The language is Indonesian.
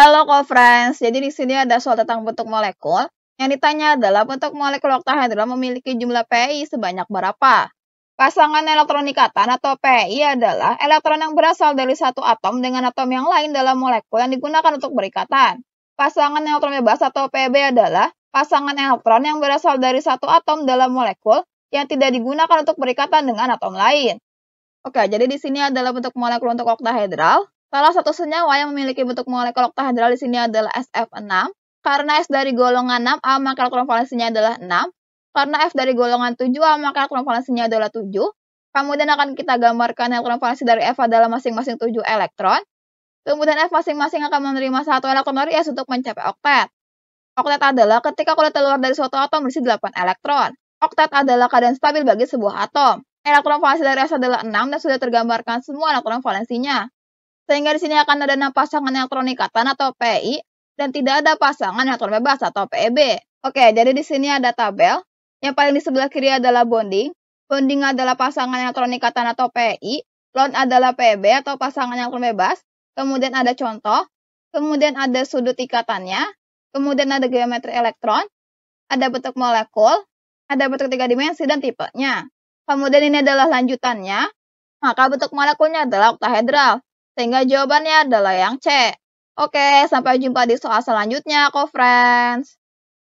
Halo co-friends, jadi di sini ada soal tentang bentuk molekul. Yang ditanya adalah bentuk molekul oktahedron memiliki jumlah PI sebanyak berapa? Pasangan elektron ikatan atau PI adalah elektron yang berasal dari satu atom dengan atom yang lain dalam molekul yang digunakan untuk berikatan. Pasangan elektron bebas atau PB adalah pasangan elektron yang berasal dari satu atom dalam molekul yang tidak digunakan untuk berikatan dengan atom lain. Oke, jadi di sini adalah bentuk molekul untuk oktahedral. Salah satu senyawa yang memiliki bentuk molekul oktahedral di sini adalah SF6. Karena S dari golongan 6A maka elektron valensinya adalah 6. Karena F dari golongan 7A maka elektron valensinya adalah 7. Kemudian akan kita gambarkan elektron valensi dari F adalah masing-masing 7 elektron. Kemudian F masing-masing akan menerima satu elektron dari S untuk mencapai oktet. Oktet adalah ketika kulit keluar dari suatu atom berisi 8 elektron. Oktet adalah keadaan stabil bagi sebuah atom. Elektron valensi dari S adalah 6 dan sudah tergambarkan semua elektron valensinya. Sehingga di sini akan ada enam pasangan elektronik katan atau PI dan tidak ada pasangan elektron bebas atau PEB. Oke, jadi di sini ada tabel. Yang paling di sebelah kiri adalah bonding. Bonding adalah pasangan elektron ikatan atau PI. Lone adalah PEB atau pasangan elektron bebas. Kemudian ada contoh. Kemudian ada sudut ikatannya. Kemudian ada geometri elektron. Ada bentuk molekul. Ada bentuk tiga dimensi dan tipenya. Kemudian ini adalah lanjutannya. Maka bentuk molekulnya adalah oktahedral. Sehingga jawabannya adalah yang C. Oke, sampai jumpa di soal selanjutnya, co-friends.